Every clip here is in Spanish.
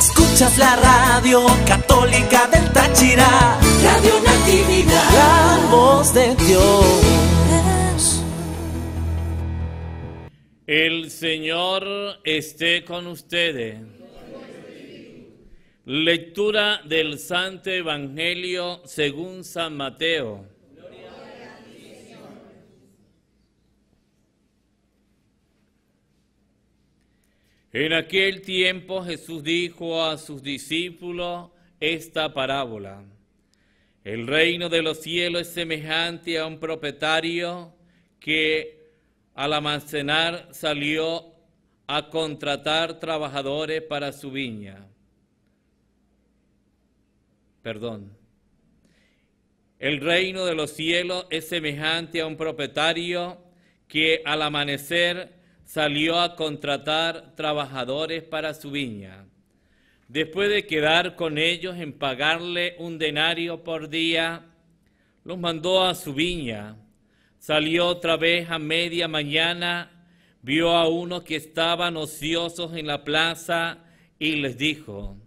Escuchas la radio católica del Táchira, Radio Natividad, la voz de Dios. El Señor esté con ustedes. Lectura del Santo Evangelio según San Mateo. En aquel tiempo Jesús dijo a sus discípulos esta parábola. El reino de los cielos es semejante a un propietario que al almacenar salió a contratar trabajadores para su viña. Perdón. El reino de los cielos es semejante a un propietario que al amanecer salió a contratar trabajadores para su viña. Después de quedar con ellos en pagarle un denario por día, los mandó a su viña. Salió otra vez a media mañana, vio a unos que estaban ociosos en la plaza y les dijo,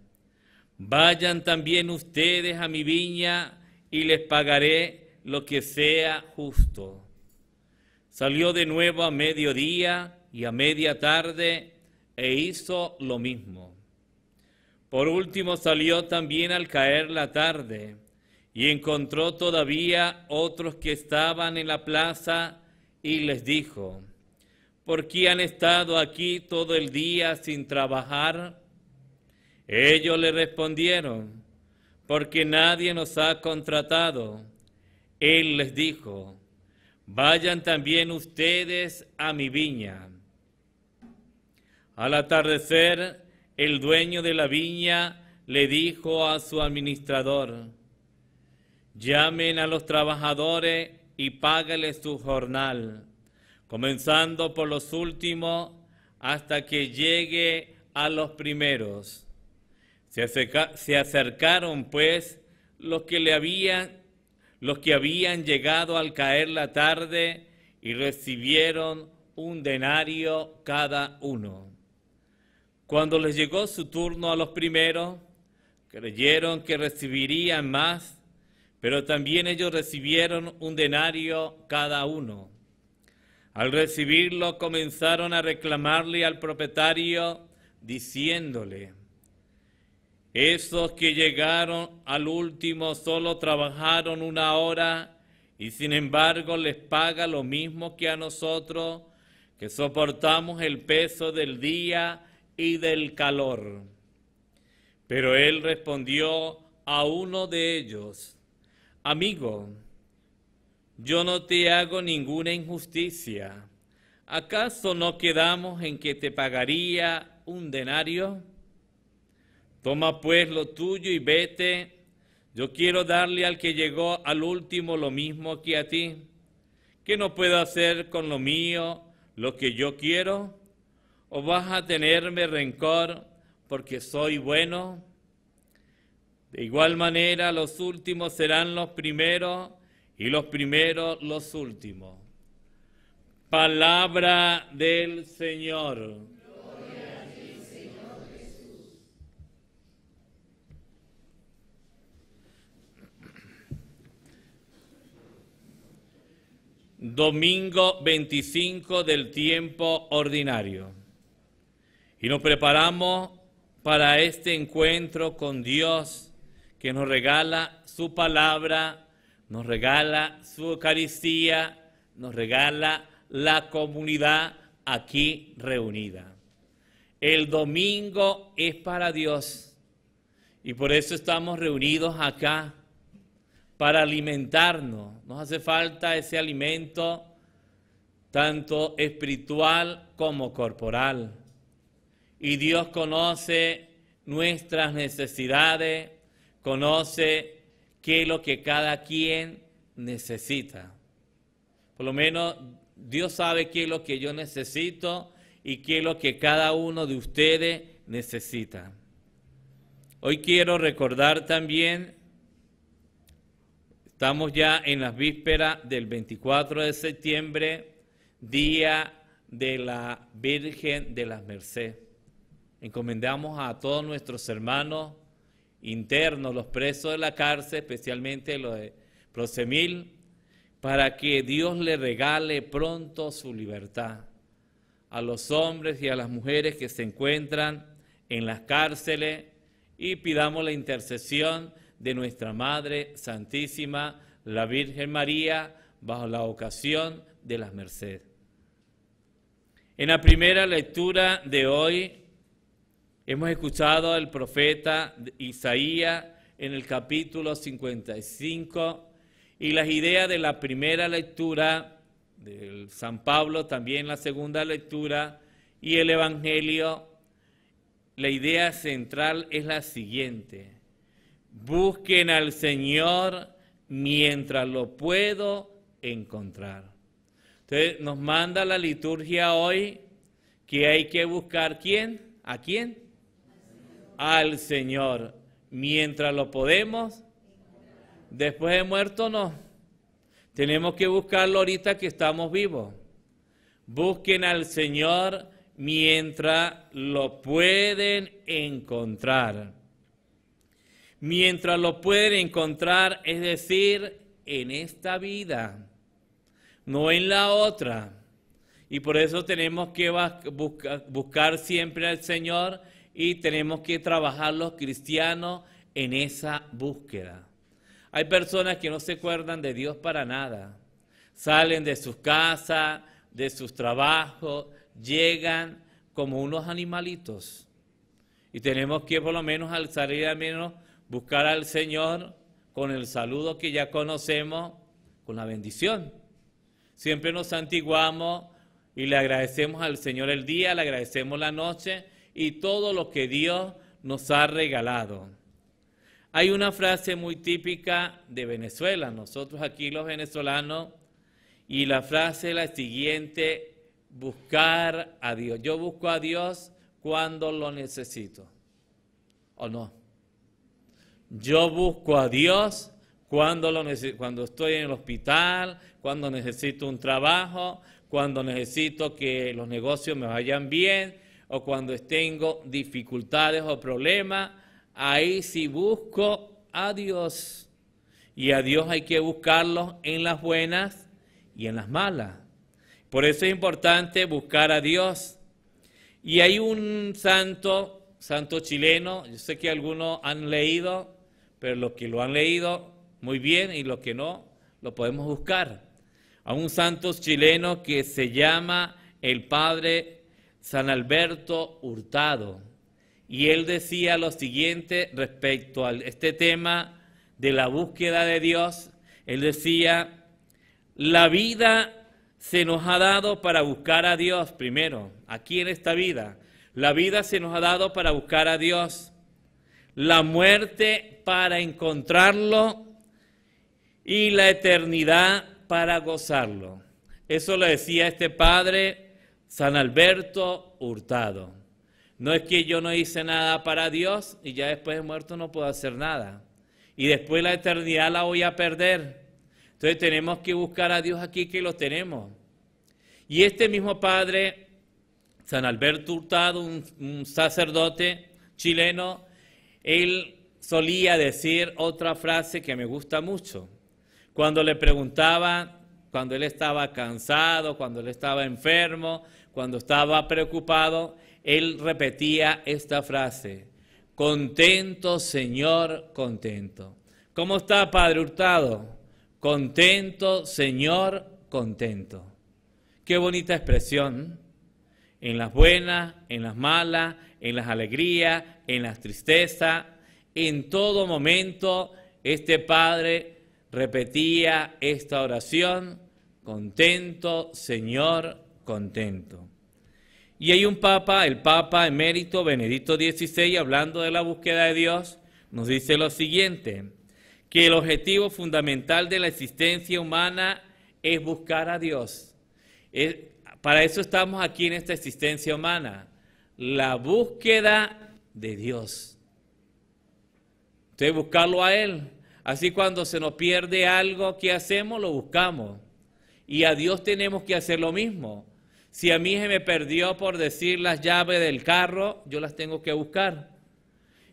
vayan también ustedes a mi viña y les pagaré lo que sea justo. Salió de nuevo a mediodía y a media tarde e hizo lo mismo. Por último salió también al caer la tarde y encontró todavía otros que estaban en la plaza y les dijo, ¿por qué han estado aquí todo el día sin trabajar? Ellos le respondieron, porque nadie nos ha contratado. Él les dijo, vayan también ustedes a mi viña. Al atardecer, el dueño de la viña le dijo a su administrador, llamen a los trabajadores y págales su jornal, comenzando por los últimos hasta que llegue a los primeros. Se, acercaron pues los que habían llegado al caer la tarde y recibieron un denario cada uno. Cuando les llegó su turno a los primeros, creyeron que recibirían más, pero también ellos recibieron un denario cada uno. Al recibirlo comenzaron a reclamarle al propietario, diciéndole, esos que llegaron al último solo trabajaron una hora y sin embargo les paga lo mismo que a nosotros que soportamos el peso del día y del calor. Pero él respondió a uno de ellos, Amigo, yo no te hago ninguna injusticia. ¿Acaso no quedamos en que te pagaría un denario? Toma pues lo tuyo y vete. Yo quiero darle al que llegó al último lo mismo que a ti. que no puedo hacer con lo mío lo que yo quiero? ¿O vas a tenerme rencor porque soy bueno? De igual manera, los últimos serán los primeros y los primeros los últimos. Palabra del Señor. Domingo 25 del tiempo ordinario. Y nos preparamos para este encuentro con Dios que nos regala su palabra, nos regala su Eucaristía, nos regala la comunidad aquí reunida. El domingo es para Dios y por eso estamos reunidos acá para alimentarnos. Nos hace falta ese alimento tanto espiritual como corporal y Dios conoce nuestras necesidades, conoce qué es lo que cada quien necesita. Por lo menos Dios sabe qué es lo que yo necesito y qué es lo que cada uno de ustedes necesita. Hoy quiero recordar también, estamos ya en las vísperas del 24 de septiembre, Día de la Virgen de las Mercedes. Encomendamos a todos nuestros hermanos internos, los presos de la cárcel, especialmente los de Prosemil, para que Dios le regale pronto su libertad a los hombres y a las mujeres que se encuentran en las cárceles y pidamos la intercesión de nuestra Madre Santísima, la Virgen María, bajo la ocasión de las mercedes. En la primera lectura de hoy Hemos escuchado al profeta Isaías en el capítulo 55 y las ideas de la primera lectura del San Pablo, también la segunda lectura y el Evangelio. La idea central es la siguiente. Busquen al Señor mientras lo puedo encontrar. Entonces nos manda la liturgia hoy que hay que buscar quién, a quién, al Señor mientras lo podemos. Después de muerto no. Tenemos que buscarlo ahorita que estamos vivos. Busquen al Señor mientras lo pueden encontrar. Mientras lo pueden encontrar, es decir, en esta vida, no en la otra. Y por eso tenemos que buscar siempre al Señor y tenemos que trabajar los cristianos en esa búsqueda. Hay personas que no se acuerdan de Dios para nada. Salen de sus casas, de sus trabajos, llegan como unos animalitos. Y tenemos que por lo menos al salir al menos buscar al Señor con el saludo que ya conocemos, con la bendición. Siempre nos santiguamos y le agradecemos al Señor el día, le agradecemos la noche, y todo lo que Dios nos ha regalado. Hay una frase muy típica de Venezuela, nosotros aquí los venezolanos, y la frase es la siguiente, buscar a Dios. Yo busco a Dios cuando lo necesito, ¿o no? Yo busco a Dios cuando, cuando estoy en el hospital, cuando necesito un trabajo, cuando necesito que los negocios me vayan bien, o cuando tengo dificultades o problemas, ahí sí busco a Dios. Y a Dios hay que buscarlo en las buenas y en las malas. Por eso es importante buscar a Dios. Y hay un santo, santo chileno, yo sé que algunos han leído, pero los que lo han leído, muy bien, y los que no, lo podemos buscar. A un santo chileno que se llama el Padre San Alberto Hurtado, y él decía lo siguiente respecto a este tema de la búsqueda de Dios. Él decía, la vida se nos ha dado para buscar a Dios primero, aquí en esta vida. La vida se nos ha dado para buscar a Dios, la muerte para encontrarlo y la eternidad para gozarlo. Eso lo decía este padre San Alberto Hurtado. No es que yo no hice nada para Dios y ya después de muerto no puedo hacer nada. Y después la eternidad la voy a perder. Entonces tenemos que buscar a Dios aquí que lo tenemos. Y este mismo padre, San Alberto Hurtado, un, sacerdote chileno, él solía decir otra frase que me gusta mucho. Cuando le preguntaba, cuando él estaba cansado, cuando él estaba enfermo, cuando estaba preocupado, él repetía esta frase, contento Señor, contento. ¿Cómo está Padre Hurtado? Contento Señor, contento. Qué bonita expresión. En las buenas, en las malas, en las alegrías, en las tristezas, en todo momento este Padre repetía esta oración, contento Señor, contento. Y hay un papa, el papa emérito Benedicto XVI, hablando de la búsqueda de Dios, nos dice lo siguiente, que el objetivo fundamental de la existencia humana es buscar a Dios. para eso estamos aquí en esta existencia humana, la búsqueda de Dios. Entonces buscarlo a Él. Así cuando se nos pierde algo, que hacemos? Lo buscamos. Y a Dios tenemos que hacer lo mismo si a mí se me perdió por decir las llaves del carro, yo las tengo que buscar.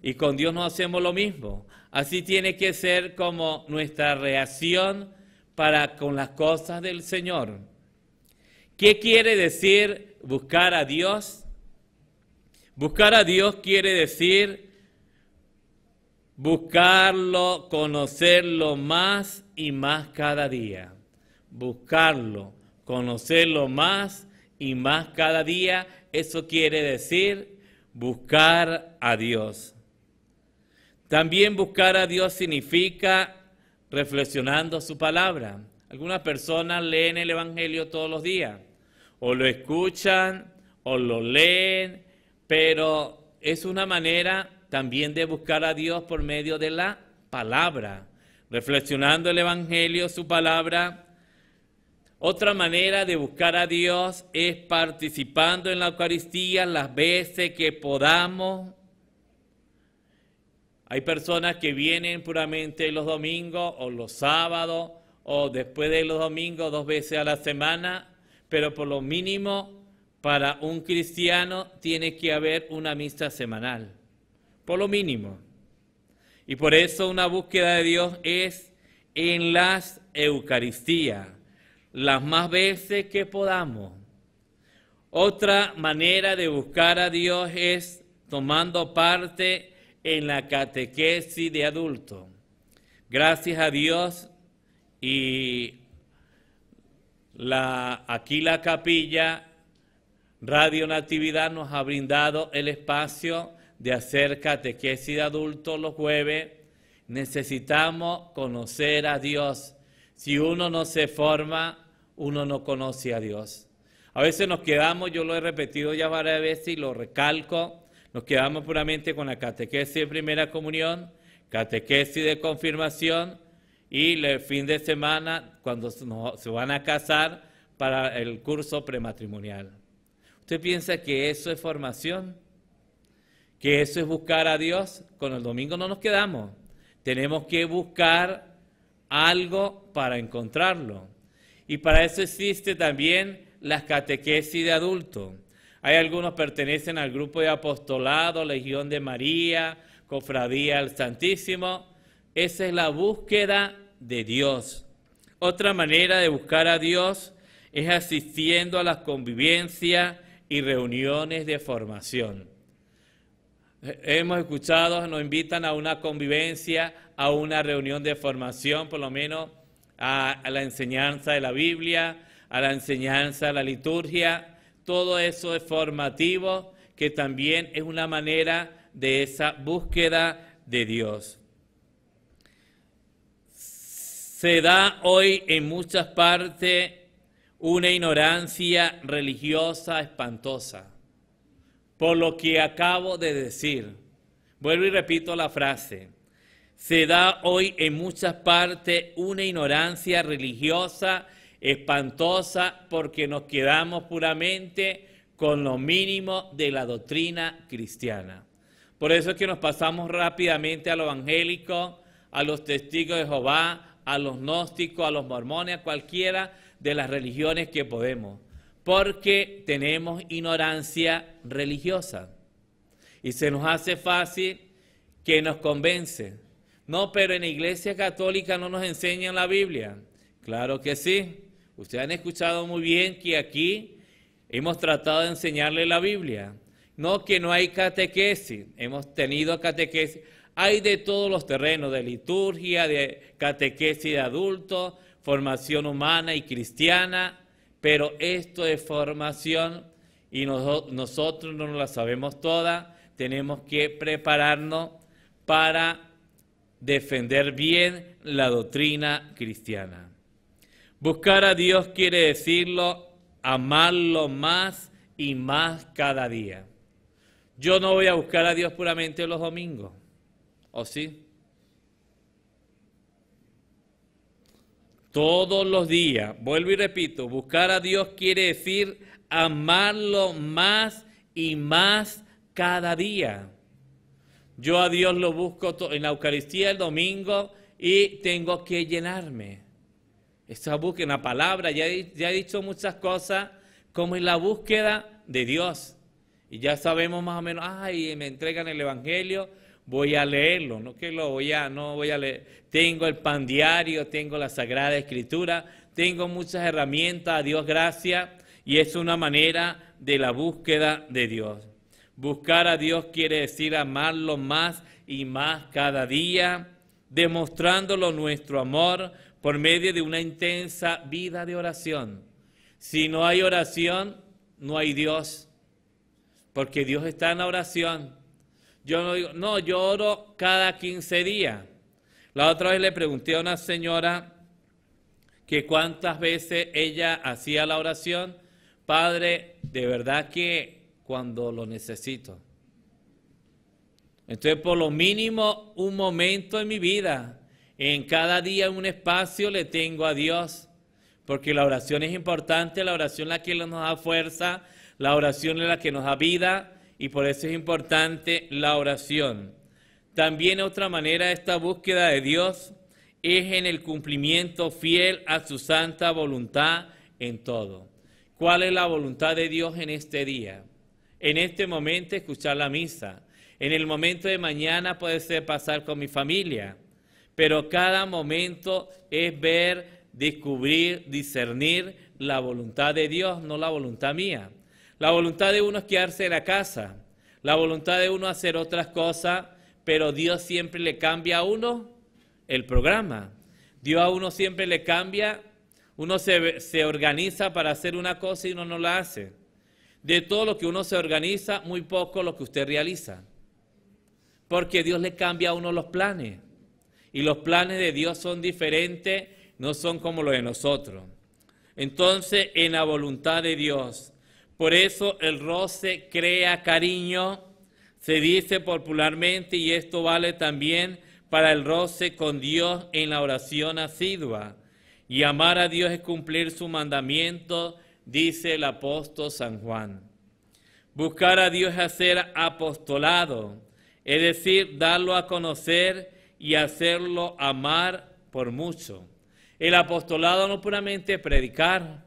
Y con Dios no hacemos lo mismo. Así tiene que ser como nuestra reacción para con las cosas del Señor. ¿Qué quiere decir buscar a Dios? Buscar a Dios quiere decir buscarlo, conocerlo más y más cada día. Buscarlo, conocerlo más y más cada día, eso quiere decir buscar a Dios. También buscar a Dios significa reflexionando su palabra. Algunas personas leen el Evangelio todos los días, o lo escuchan, o lo leen, pero es una manera también de buscar a Dios por medio de la palabra. Reflexionando el Evangelio, su palabra, otra manera de buscar a Dios es participando en la Eucaristía las veces que podamos. Hay personas que vienen puramente los domingos o los sábados o después de los domingos dos veces a la semana, pero por lo mínimo para un cristiano tiene que haber una misa semanal, por lo mínimo. Y por eso una búsqueda de Dios es en las Eucaristías las más veces que podamos. Otra manera de buscar a Dios es tomando parte en la catequesis de adulto. Gracias a Dios y la, aquí la capilla Radio Natividad nos ha brindado el espacio de hacer catequesis de adulto los jueves. Necesitamos conocer a Dios si uno no se forma, uno no conoce a Dios. A veces nos quedamos, yo lo he repetido ya varias veces y lo recalco, nos quedamos puramente con la catequesis de primera comunión, catequesis de confirmación y el fin de semana cuando se van a casar para el curso prematrimonial. ¿Usted piensa que eso es formación? ¿Que eso es buscar a Dios? Con el domingo no nos quedamos. Tenemos que buscar algo para encontrarlo. Y para eso existe también las catequesis de adulto. Hay algunos pertenecen al grupo de apostolado, Legión de María, Cofradía al Santísimo. Esa es la búsqueda de Dios. Otra manera de buscar a Dios es asistiendo a las convivencias y reuniones de formación. Hemos escuchado, nos invitan a una convivencia, a una reunión de formación, por lo menos a, la enseñanza de la Biblia, a la enseñanza de la liturgia. Todo eso es formativo, que también es una manera de esa búsqueda de Dios. Se da hoy en muchas partes una ignorancia religiosa espantosa, por lo que acabo de decir. Vuelvo y repito la frase se da hoy en muchas partes una ignorancia religiosa espantosa porque nos quedamos puramente con lo mínimo de la doctrina cristiana. Por eso es que nos pasamos rápidamente a lo evangélico a los testigos de Jehová, a los gnósticos, a los mormones, a cualquiera de las religiones que podemos, porque tenemos ignorancia religiosa. Y se nos hace fácil que nos convencen no, pero en la iglesia católica no nos enseñan la Biblia. Claro que sí. Ustedes han escuchado muy bien que aquí hemos tratado de enseñarle la Biblia. No, que no hay catequesis. Hemos tenido catequesis. Hay de todos los terrenos, de liturgia, de catequesis de adultos, formación humana y cristiana, pero esto es formación y nosotros no la sabemos toda. Tenemos que prepararnos para defender bien la doctrina cristiana. Buscar a Dios quiere decirlo, amarlo más y más cada día. Yo no voy a buscar a Dios puramente los domingos, ¿o sí? Todos los días, vuelvo y repito, buscar a Dios quiere decir amarlo más y más cada día. Yo a Dios lo busco en la Eucaristía el domingo y tengo que llenarme. Esta búsqueda, en la palabra, ya he, ya dicho muchas cosas, como en la búsqueda de Dios. Y ya sabemos más o menos, ay, me entregan el Evangelio, voy a leerlo, no que lo voy a, no voy a leer. Tengo el pan diario, tengo la Sagrada Escritura, tengo muchas herramientas, a Dios gracias, y es una manera de la búsqueda de Dios. Buscar a Dios quiere decir amarlo más y más cada día, demostrándolo nuestro amor por medio de una intensa vida de oración. Si no hay oración, no hay Dios, porque Dios está en la oración. Yo no digo, no, yo oro cada 15 días. La otra vez le pregunté a una señora que cuántas veces ella hacía la oración. Padre, de verdad que cuando lo necesito. Entonces, por lo mínimo, un momento en mi vida, en cada día un espacio le tengo a Dios, porque la oración es importante, la oración es la que nos da fuerza, la oración es la que nos da vida, y por eso es importante la oración. También otra manera esta búsqueda de Dios es en el cumplimiento fiel a su santa voluntad en todo. ¿Cuál es la voluntad de Dios en este día? en este momento escuchar la misa. En el momento de mañana puede ser pasar con mi familia. Pero cada momento es ver, descubrir, discernir la voluntad de Dios, no la voluntad mía. La voluntad de uno es quedarse en la casa. La voluntad de uno es hacer otras cosas, pero Dios siempre le cambia a uno el programa. Dios a uno siempre le cambia, uno se, se organiza para hacer una cosa y uno no la hace. De todo lo que uno se organiza, muy poco lo que usted realiza. Porque Dios le cambia a uno los planes. Y los planes de Dios son diferentes, no son como los de nosotros. Entonces, en la voluntad de Dios. Por eso el roce crea cariño, se dice popularmente, y esto vale también para el roce con Dios en la oración asidua. Y amar a Dios es cumplir su mandamiento dice el apóstol San Juan. Buscar a Dios es hacer apostolado, es decir, darlo a conocer y hacerlo amar por mucho. El apostolado no puramente predicar.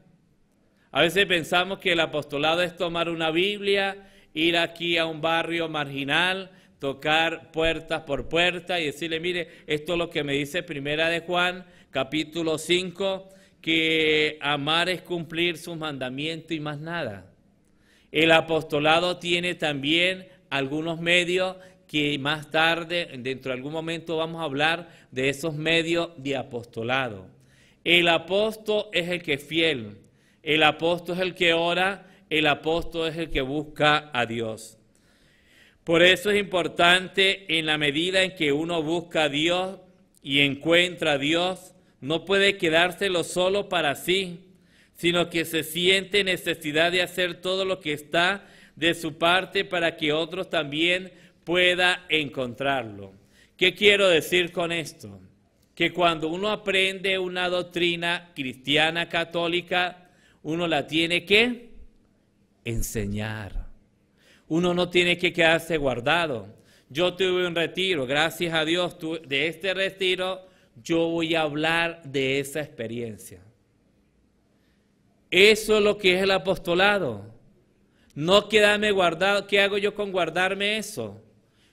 A veces pensamos que el apostolado es tomar una Biblia, ir aquí a un barrio marginal, tocar puertas por puerta y decirle, mire, esto es lo que me dice Primera de Juan, capítulo 5, que amar es cumplir sus mandamientos y más nada. El apostolado tiene también algunos medios que más tarde, dentro de algún momento, vamos a hablar de esos medios de apostolado. El apóstol es el que es fiel, el apóstol es el que ora, el apóstol es el que busca a Dios. Por eso es importante en la medida en que uno busca a Dios y encuentra a Dios, no puede quedárselo solo para sí, sino que se siente necesidad de hacer todo lo que está de su parte para que otros también pueda encontrarlo. ¿Qué quiero decir con esto? Que cuando uno aprende una doctrina cristiana católica, uno la tiene que enseñar. Uno no tiene que quedarse guardado. Yo tuve un retiro, gracias a Dios, de este retiro yo voy a hablar de esa experiencia. Eso es lo que es el apostolado. No quedarme guardado, ¿qué hago yo con guardarme eso?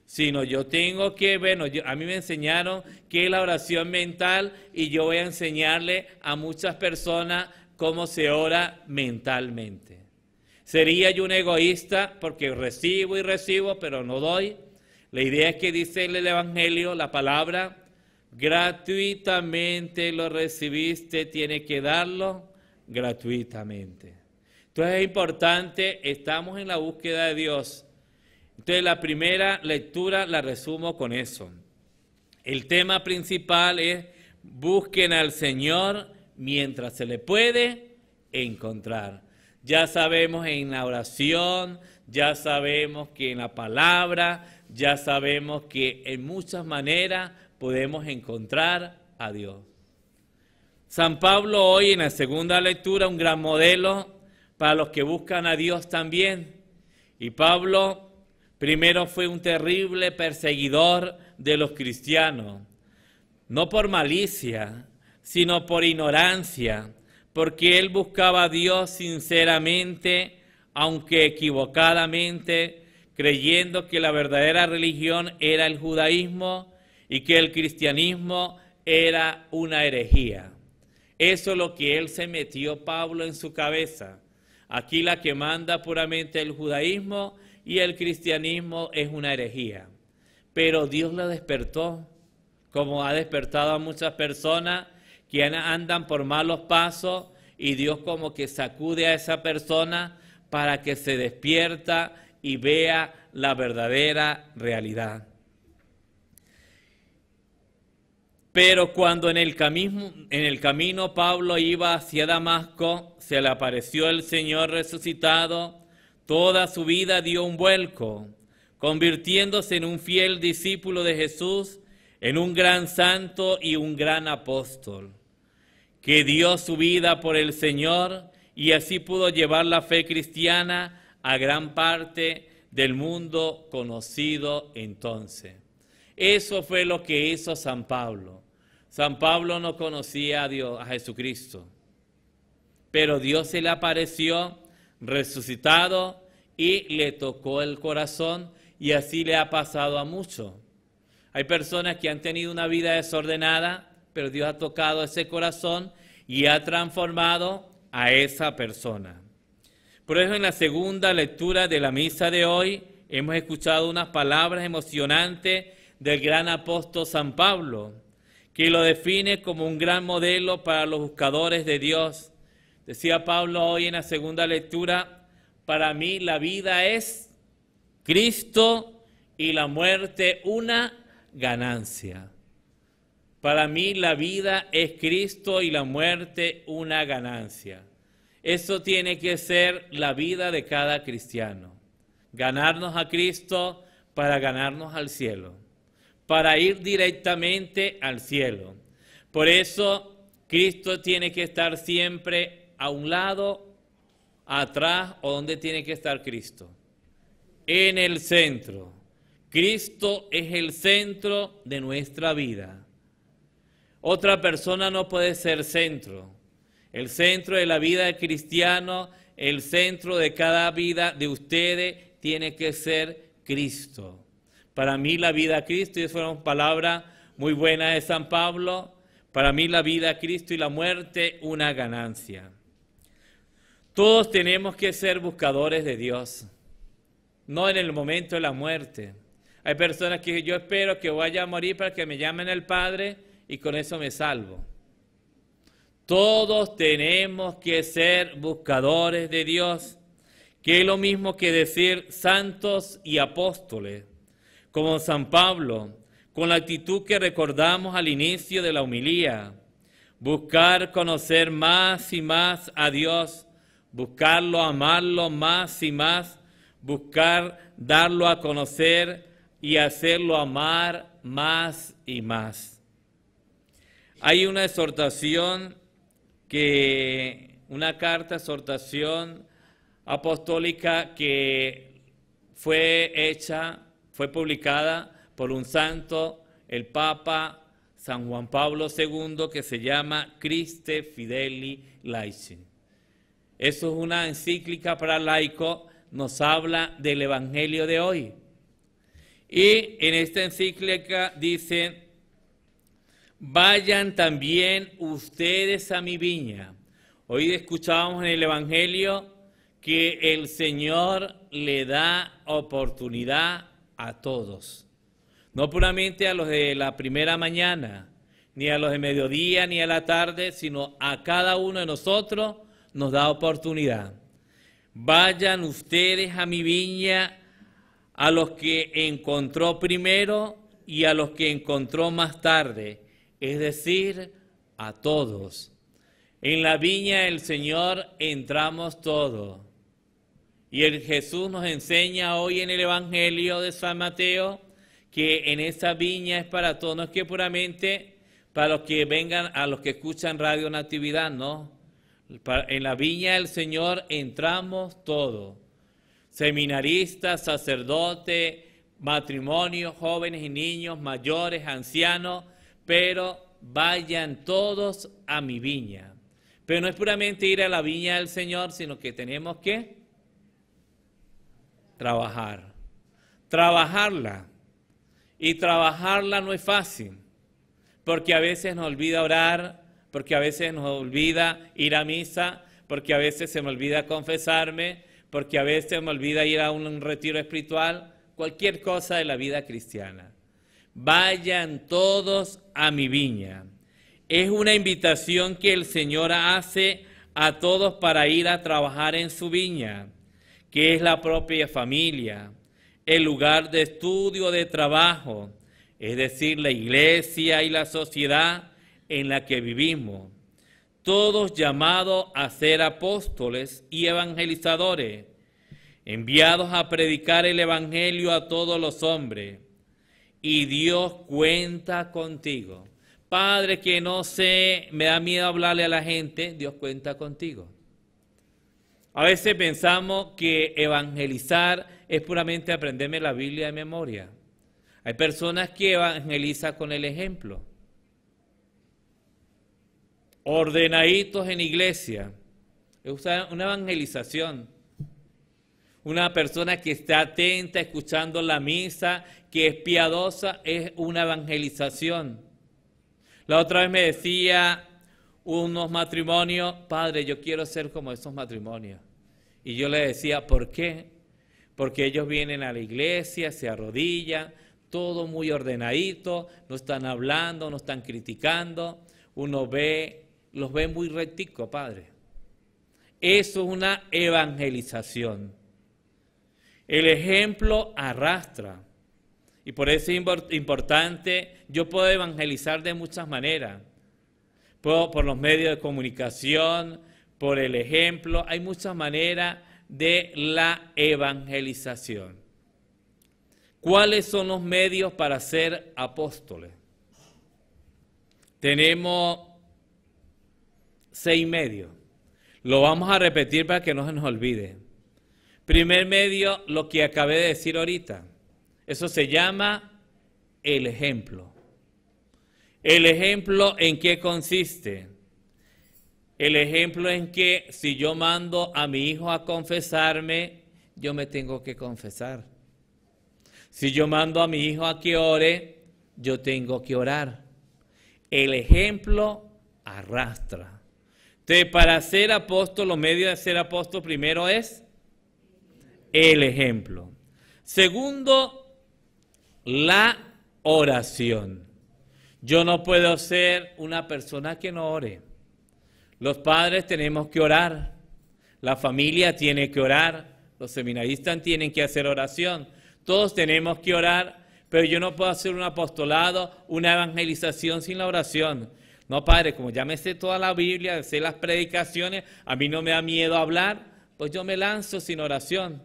Sino yo tengo que, bueno, a mí me enseñaron que es la oración mental y yo voy a enseñarle a muchas personas cómo se ora mentalmente. Sería yo un egoísta porque recibo y recibo, pero no doy. La idea es que dice el Evangelio, la palabra, Gratuitamente lo recibiste, tiene que darlo gratuitamente. Entonces es importante, estamos en la búsqueda de Dios. Entonces la primera lectura la resumo con eso. El tema principal es busquen al Señor mientras se le puede encontrar. Ya sabemos en la oración, ya sabemos que en la palabra, ya sabemos que en muchas maneras podemos encontrar a Dios. San Pablo hoy en la segunda lectura, un gran modelo para los que buscan a Dios también. Y Pablo primero fue un terrible perseguidor de los cristianos, no por malicia, sino por ignorancia, porque él buscaba a Dios sinceramente, aunque equivocadamente, creyendo que la verdadera religión era el judaísmo y que el cristianismo era una herejía. Eso es lo que él se metió Pablo en su cabeza. Aquí la que manda puramente el judaísmo y el cristianismo es una herejía. Pero Dios la despertó, como ha despertado a muchas personas que andan por malos pasos y Dios como que sacude a esa persona para que se despierta y vea la verdadera realidad. Pero cuando en el, camino, en el camino Pablo iba hacia Damasco, se le apareció el Señor resucitado, toda su vida dio un vuelco, convirtiéndose en un fiel discípulo de Jesús, en un gran santo y un gran apóstol, que dio su vida por el Señor y así pudo llevar la fe cristiana a gran parte del mundo conocido entonces. Eso fue lo que hizo San Pablo. San Pablo no conocía a Dios, a Jesucristo, pero Dios se le apareció resucitado y le tocó el corazón y así le ha pasado a muchos. Hay personas que han tenido una vida desordenada, pero Dios ha tocado ese corazón y ha transformado a esa persona. Por eso en la segunda lectura de la misa de hoy hemos escuchado unas palabras emocionantes del gran apóstol San Pablo que lo define como un gran modelo para los buscadores de Dios. Decía Pablo hoy en la segunda lectura, para mí la vida es Cristo y la muerte una ganancia. Para mí la vida es Cristo y la muerte una ganancia. Eso tiene que ser la vida de cada cristiano. Ganarnos a Cristo para ganarnos al cielo para ir directamente al cielo. Por eso Cristo tiene que estar siempre a un lado, atrás o donde tiene que estar Cristo. En el centro. Cristo es el centro de nuestra vida. Otra persona no puede ser centro. El centro de la vida del cristiano, el centro de cada vida de ustedes tiene que ser Cristo. Para mí la vida a Cristo, y fueron palabra muy buena de San Pablo, para mí la vida a Cristo y la muerte una ganancia. Todos tenemos que ser buscadores de Dios, no en el momento de la muerte. Hay personas que yo espero que vaya a morir para que me llamen el Padre y con eso me salvo. Todos tenemos que ser buscadores de Dios, que es lo mismo que decir santos y apóstoles como San Pablo, con la actitud que recordamos al inicio de la humilía, buscar conocer más y más a Dios, buscarlo, amarlo más y más, buscar darlo a conocer y hacerlo amar más y más. Hay una exhortación que, una carta exhortación apostólica que fue hecha fue publicada por un santo, el Papa San Juan Pablo II, que se llama Christe Fideli Laici. Eso es una encíclica para laico. nos habla del Evangelio de hoy. Y en esta encíclica dice, vayan también ustedes a mi viña. Hoy escuchábamos en el Evangelio que el Señor le da oportunidad a todos. No puramente a los de la primera mañana, ni a los de mediodía, ni a la tarde, sino a cada uno de nosotros nos da oportunidad. Vayan ustedes a mi viña, a los que encontró primero y a los que encontró más tarde, es decir, a todos. En la viña del Señor entramos todos. Y el Jesús nos enseña hoy en el Evangelio de San Mateo que en esa viña es para todos, no es que puramente para los que vengan, a los que escuchan Radio Natividad, no. En la viña del Señor entramos todos, seminaristas, sacerdotes, matrimonios, jóvenes y niños, mayores, ancianos, pero vayan todos a mi viña. Pero no es puramente ir a la viña del Señor, sino que tenemos que Trabajar. Trabajarla. Y trabajarla no es fácil, porque a veces nos olvida orar, porque a veces nos olvida ir a misa, porque a veces se me olvida confesarme, porque a veces me olvida ir a un retiro espiritual, cualquier cosa de la vida cristiana. Vayan todos a mi viña. Es una invitación que el Señor hace a todos para ir a trabajar en su viña que es la propia familia, el lugar de estudio, de trabajo, es decir, la iglesia y la sociedad en la que vivimos, todos llamados a ser apóstoles y evangelizadores, enviados a predicar el Evangelio a todos los hombres. Y Dios cuenta contigo. Padre, que no sé, me da miedo hablarle a la gente, Dios cuenta contigo. A veces pensamos que evangelizar es puramente aprenderme la Biblia de memoria. Hay personas que evangelizan con el ejemplo. Ordenaditos en iglesia. Es una evangelización. Una persona que está atenta, escuchando la misa, que es piadosa, es una evangelización. La otra vez me decía unos matrimonios, padre, yo quiero ser como esos matrimonios. Y yo le decía, ¿por qué? Porque ellos vienen a la iglesia, se arrodillan, todo muy ordenadito, no están hablando, no están criticando, uno ve, los ve muy rectico, padre. Eso es una evangelización. El ejemplo arrastra. Y por eso es importante, yo puedo evangelizar de muchas maneras por, los medios de comunicación, por el ejemplo. Hay muchas maneras de la evangelización. ¿Cuáles son los medios para ser apóstoles? Tenemos seis medios. Lo vamos a repetir para que no se nos olvide. Primer medio, lo que acabé de decir ahorita. Eso se llama el ejemplo. El ejemplo en qué consiste. El ejemplo en que si yo mando a mi hijo a confesarme, yo me tengo que confesar. Si yo mando a mi hijo a que ore, yo tengo que orar. El ejemplo arrastra. Entonces, para ser apóstol, lo medio de ser apóstol primero es el ejemplo. Segundo, la oración. Yo no puedo ser una persona que no ore. Los padres tenemos que orar, la familia tiene que orar, los seminaristas tienen que hacer oración, todos tenemos que orar, pero yo no puedo hacer un apostolado, una evangelización sin la oración. No, padre, como ya me sé toda la Biblia, sé las predicaciones, a mí no me da miedo hablar, pues yo me lanzo sin oración.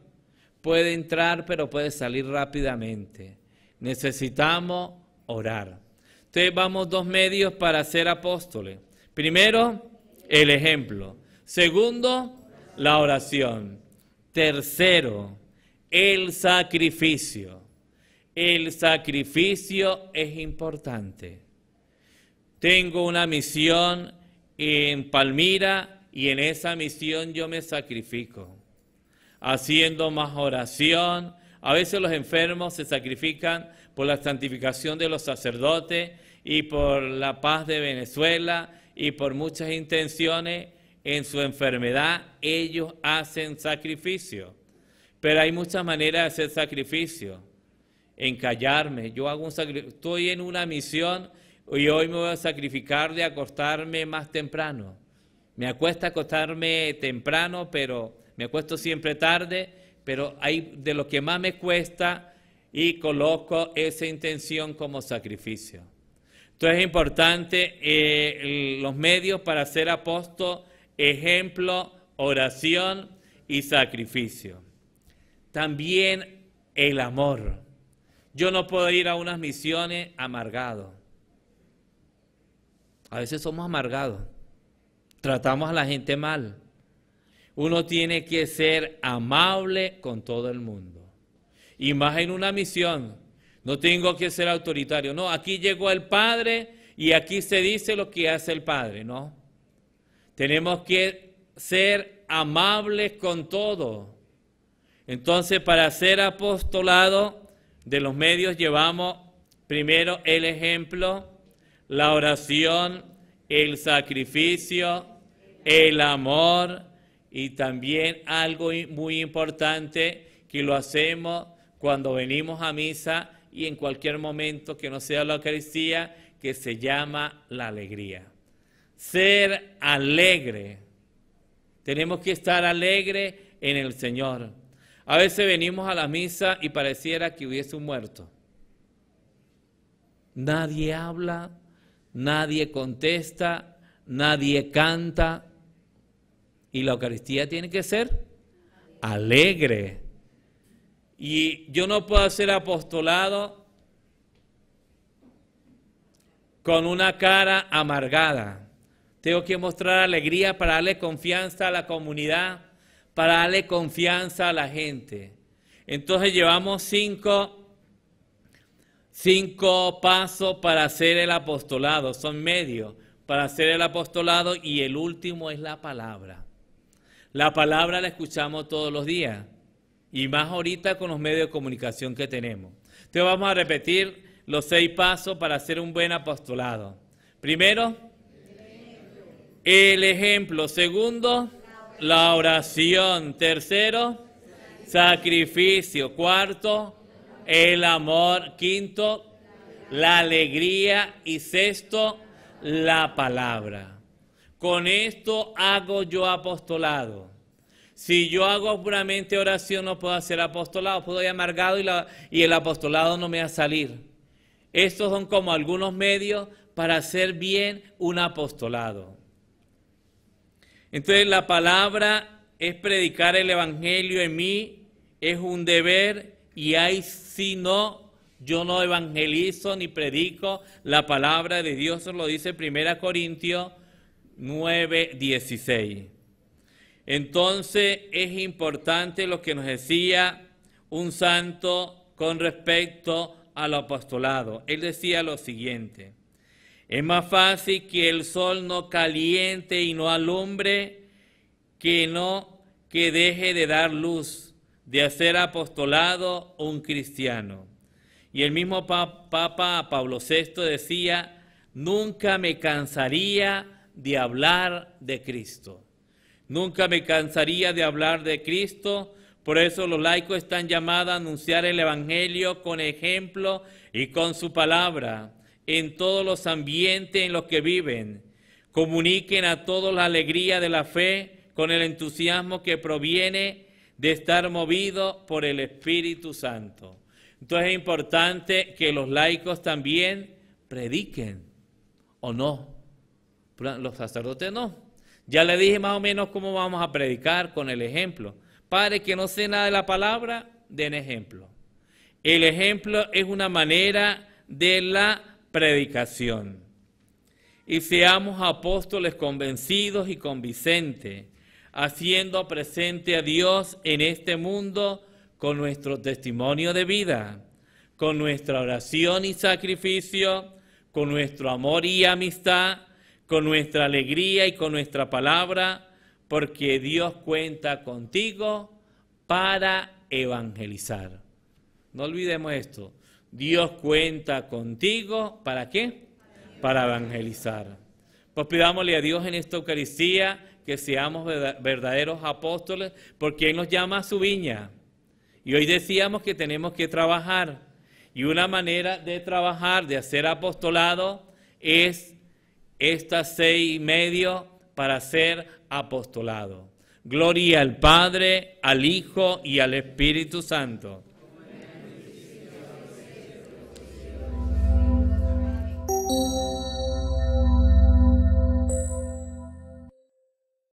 Puede entrar, pero puede salir rápidamente. Necesitamos orar vamos dos medios para ser apóstoles. Primero, el ejemplo. Segundo, la oración. Tercero, el sacrificio. El sacrificio es importante. Tengo una misión en Palmira y en esa misión yo me sacrifico, haciendo más oración. A veces los enfermos se sacrifican por la santificación de los sacerdotes, y por la paz de Venezuela y por muchas intenciones, en su enfermedad ellos hacen sacrificio. Pero hay muchas maneras de hacer sacrificio. En callarme, yo hago un sacrificio, estoy en una misión y hoy me voy a sacrificar de acostarme más temprano. Me acuesta acostarme temprano, pero me acuesto siempre tarde, pero hay de lo que más me cuesta y coloco esa intención como sacrificio. Entonces es importante eh, los medios para ser apóstol, ejemplo, oración y sacrificio. También el amor. Yo no puedo ir a unas misiones amargado. A veces somos amargados. Tratamos a la gente mal. Uno tiene que ser amable con todo el mundo. Y más en una misión no tengo que ser autoritario. No, aquí llegó el Padre y aquí se dice lo que hace el Padre, ¿no? Tenemos que ser amables con todo. Entonces, para ser apostolado de los medios llevamos primero el ejemplo, la oración, el sacrificio, el amor y también algo muy importante que lo hacemos cuando venimos a misa, y en cualquier momento que no sea la Eucaristía, que se llama la alegría. Ser alegre. Tenemos que estar alegre en el Señor. A veces venimos a la misa y pareciera que hubiese un muerto. Nadie habla, nadie contesta, nadie canta. Y la Eucaristía tiene que ser alegre y yo no puedo hacer apostolado con una cara amargada. Tengo que mostrar alegría para darle confianza a la comunidad, para darle confianza a la gente. Entonces llevamos cinco, cinco pasos para hacer el apostolado, son medios para hacer el apostolado y el último es la palabra. La palabra la escuchamos todos los días y más ahorita con los medios de comunicación que tenemos. Te vamos a repetir los seis pasos para hacer un buen apostolado. Primero, el ejemplo. Segundo, la oración. Tercero, sacrificio. Cuarto, el amor. Quinto, la alegría. Y sexto, la palabra. Con esto hago yo apostolado. Si yo hago puramente oración, no puedo hacer apostolado, puedo ir amargado y, y el apostolado no me va a salir. Estos son como algunos medios para hacer bien un apostolado. Entonces la palabra es predicar el Evangelio en mí, es un deber y hay si no, yo no evangelizo ni predico la palabra de Dios, lo dice 1 Corintios 9, 16. Entonces es importante lo que nos decía un santo con respecto al apostolado. Él decía lo siguiente, es más fácil que el sol no caliente y no alumbre que no que deje de dar luz, de hacer apostolado un cristiano. Y el mismo Papa Pablo VI decía, nunca me cansaría de hablar de Cristo. Nunca me cansaría de hablar de Cristo, por eso los laicos están llamados a anunciar el Evangelio con ejemplo y con su palabra en todos los ambientes en los que viven. Comuniquen a todos la alegría de la fe con el entusiasmo que proviene de estar movido por el Espíritu Santo. Entonces es importante que los laicos también prediquen, ¿o no? Los sacerdotes no ya le dije más o menos cómo vamos a predicar con el ejemplo. Padre, que no sé nada de la palabra, den ejemplo. El ejemplo es una manera de la predicación. Y seamos apóstoles convencidos y convicentes, haciendo presente a Dios en este mundo con nuestro testimonio de vida, con nuestra oración y sacrificio, con nuestro amor y amistad, con nuestra alegría y con nuestra palabra, porque Dios cuenta contigo para evangelizar. No olvidemos esto. Dios cuenta contigo para qué? Para evangelizar. Pues pidámosle a Dios en esta Eucaristía que seamos verdaderos apóstoles, porque Él nos llama a su viña. Y hoy decíamos que tenemos que trabajar. Y una manera de trabajar, de hacer apostolado, es estas seis y medio para ser apostolado. Gloria al Padre, al Hijo y al Espíritu Santo